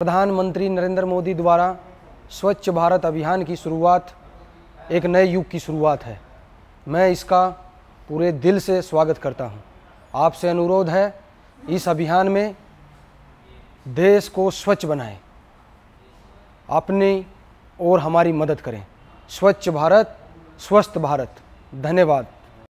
प्रधानमंत्री नरेंद्र मोदी द्वारा स्वच्छ भारत अभियान की शुरुआत एक नए युग की शुरुआत है मैं इसका पूरे दिल से स्वागत करता हूं। आपसे अनुरोध है इस अभियान में देश को स्वच्छ बनाएं, अपनी और हमारी मदद करें स्वच्छ भारत स्वस्थ भारत धन्यवाद